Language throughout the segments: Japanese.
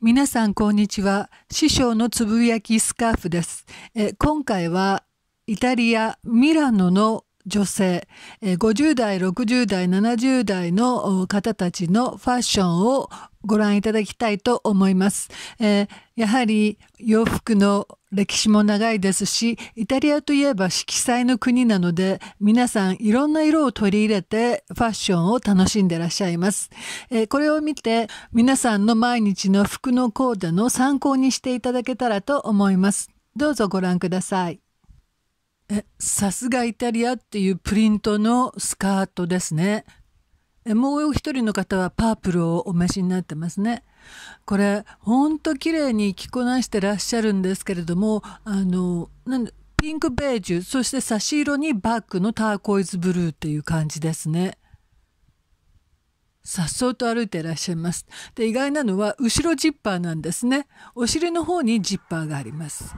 皆さんこんにちは師匠のつぶやきスカーフですえ今回はイタリアミラノの女性、え50代60代70代の方たちのファッションをご覧いただきたいと思います、えー、やはり洋服の歴史も長いですしイタリアといえば色彩の国なので皆さんいろんな色を取り入れてファッションを楽しんでらっしゃいます、えー、これを見て皆さんの毎日の服のコーデの参考にしていただけたらと思いますどうぞご覧くださいさすがイタリアっていうプリントのスカートですね。もう一人の方はパープルをお召しになってますね。これ、ほんと綺麗に着こなしてらっしゃるんですけれども、あの、なんピンクベージュ、そして差し色にバッグのターコイズブルーっていう感じですね。さっそうと歩いていらっしゃいます。で、意外なのは後ろジッパーなんですね。お尻の方にジッパーがあります。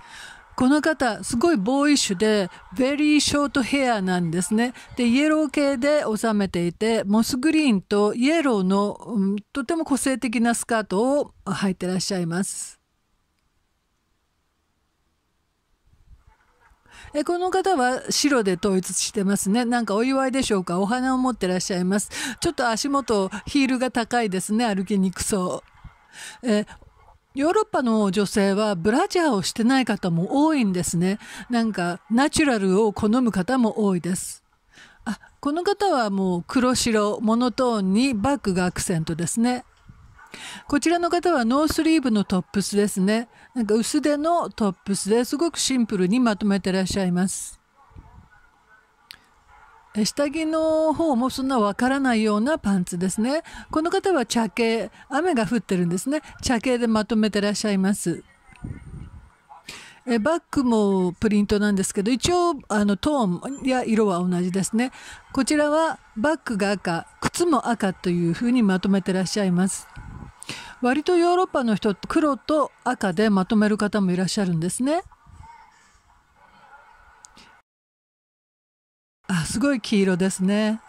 この方すごいボーイッシュでベリーショートヘアなんですねでイエロー系で収めていてモスグリーンとイエローの、うん、とても個性的なスカートを履いてらっしゃいます。えこの方は白で統一してますね。なんかお祝いでしょうか。お花を持ってらっしゃいます。ちょっと足元、ヒールが高いですね。歩きにくそう。えヨーロッパの女性はブラジャーをしてない方も多いんですね。なんかナチュラルを好む方も多いです。あ、この方はもう黒白、モノトーンにバッグがアクセントですね。こちらの方はノースリーブのトップスですね。なんか薄手のトップスですごくシンプルにまとめてらっしゃいます。下着の方もそんなわからないようなパンツですね。この方は茶系、雨が降ってるんですね。茶系でまとめてらっしゃいます。えバッグもプリントなんですけど、一応あのトーンや色は同じですね。こちらはバッグが赤、靴も赤というふうにまとめてらっしゃいます。割とヨーロッパの人黒と赤でまとめる方もいらっしゃるんですね。すごい黄色ですね。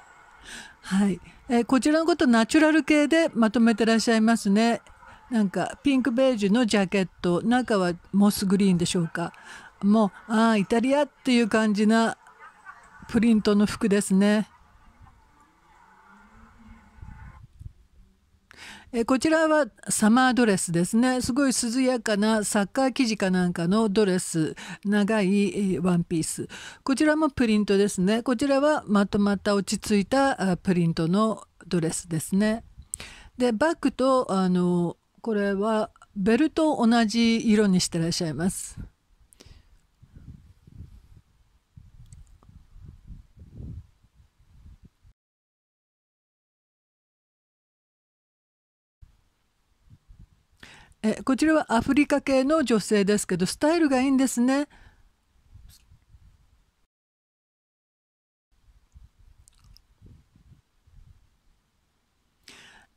はい、えー、こちらのことナチュラル系でまとめてらっしゃいますね。なんかピンクベージュのジャケット中はモスグリーンでしょうかもうああイタリアっていう感じなプリントの服ですねえこちらはサマードレスですねすごい涼やかなサッカー生地かなんかのドレス長いワンピースこちらもプリントですねこちらはまとまった落ち着いたプリントのドレスですねでバッグとあのこれはベルトを同じ色にしてらっしゃいますえこちらはアフリカ系の女性ですけどスタイルがいいんですね。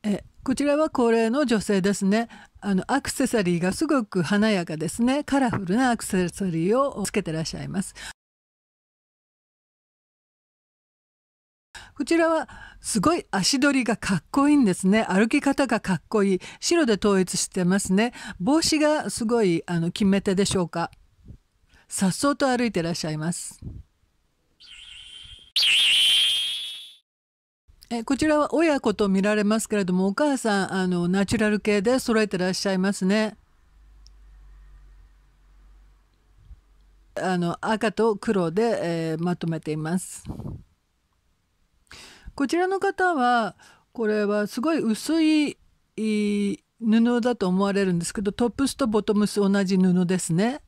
えこちらは高齢の女性ですねあのアクセサリーがすごく華やかですねカラフルなアクセサリーをつけてらっしゃいますこちらはすごい足取りがかっこいいんですね歩き方がかっこいい白で統一してますね帽子がすごいあの決め手でしょうか颯爽と歩いてらっしゃいますえこちらは親子と見られますけれどもお母さんあのナチュラル系で揃えてらっしゃいますねあの赤と黒で、えー、まとめています。こちらの方はこれはすごい薄い布だと思われるんですけどトップスとボトムス同じ布ですね。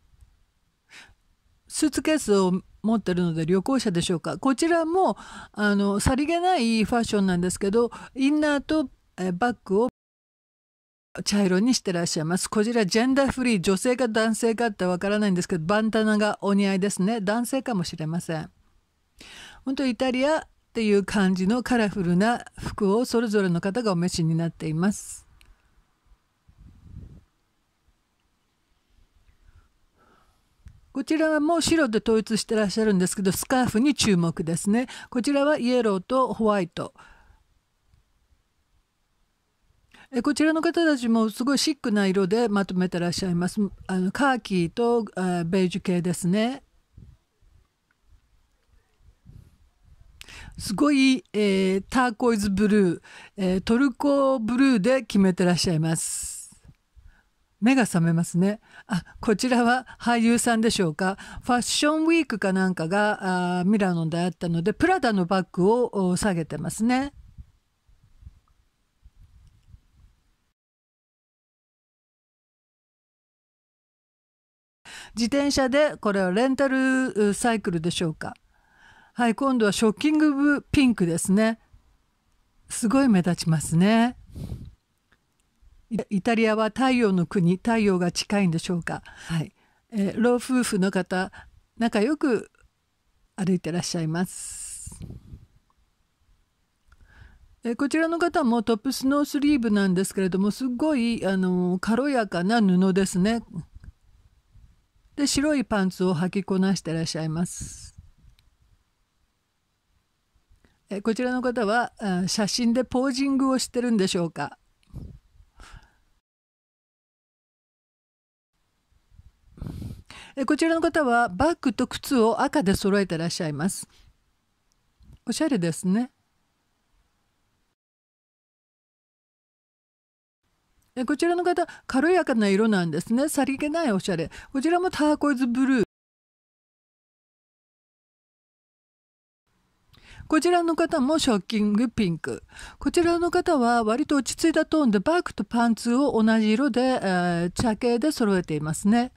スーツケースを持ってるので旅行者でしょうかこちらもあのさりげないファッションなんですけどインナーとバッグを茶色にしてらっしゃいます。こちらジェンダーフリー、女性か男性かってわからないんですけど、バンタナがお似合いですね。男性かもしれません。本当イタリア、っていう感じのカラフルな服をそれぞれの方がお召しになっています。こちらはもう白で統一してらっしゃるんですけどスカーフに注目ですね。こちらはイエローとホワイト。えこちらの方たちもすごいシックな色でまとめてらっしゃいます。あのカーキーとベージュ系ですね。すごい、えー、ターコイズブルー、えー、トルコブルーで決めてらっしゃいます。目が覚めますね。あ、こちらは俳優さんでしょうか。ファッションウィークかなんかがあミラノであったので、プラダのバッグを下げてますね。自転車でこれはレンタルサイクルでしょうか。はい今度はショッキングピンクですねすごい目立ちますねイタリアは太陽の国太陽が近いんでしょうか、はいえー、老夫婦の方仲良く歩いてらっしゃいます、えー、こちらの方もトップスノースリーブなんですけれどもすごいあのー、軽やかな布ですねで白いパンツを履きこなしてらっしゃいますえこちらの方は写真でポージングをしてるんでしょうかこちらの方はバッグと靴を赤で揃えてらっしゃいます。おしゃれですね。こちらの方、軽やかな色なんですね。さりげないおしゃれ。こちらもターコイズブルー。こちらの方もショッキングピンク。こちらの方は割と落ち着いたトーンでバッグとパンツを同じ色で、えー、茶系で揃えていますね。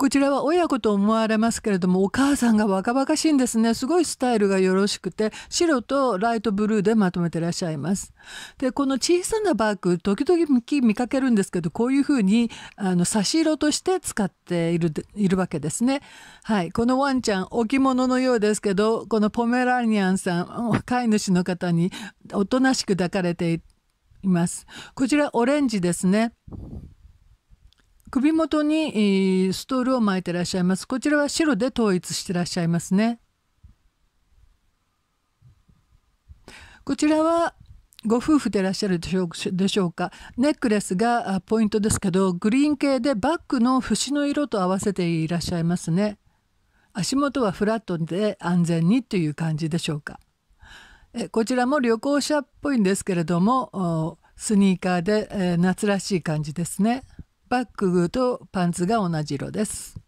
こちらは親子と思われますけれどもお母さんが若々しいんですねすごいスタイルがよろしくて白とライトブルーでまとめてらっしゃいますでこの小さなバッグ時々見かけるんですけどこういうふうにあの差し色として使っているいるわけですねはいこのワンちゃん置物のようですけどこのポメラニアンさん飼い主の方におとなしく抱かれていますこちらオレンジですね首元にストールを巻いてらっしゃいます。こちらは白で統一してらっしゃいますね。こちらはご夫婦でいらっしゃるでしょうかネックレスがポイントですけどグリーン系でバッグの節の色と合わせていらっしゃいますね足元はフラットで安全にという感じでしょうかえこちらも旅行者っぽいんですけれどもスニーカーで、え夏らしい感じですね。バッグとパンツが同じ色です。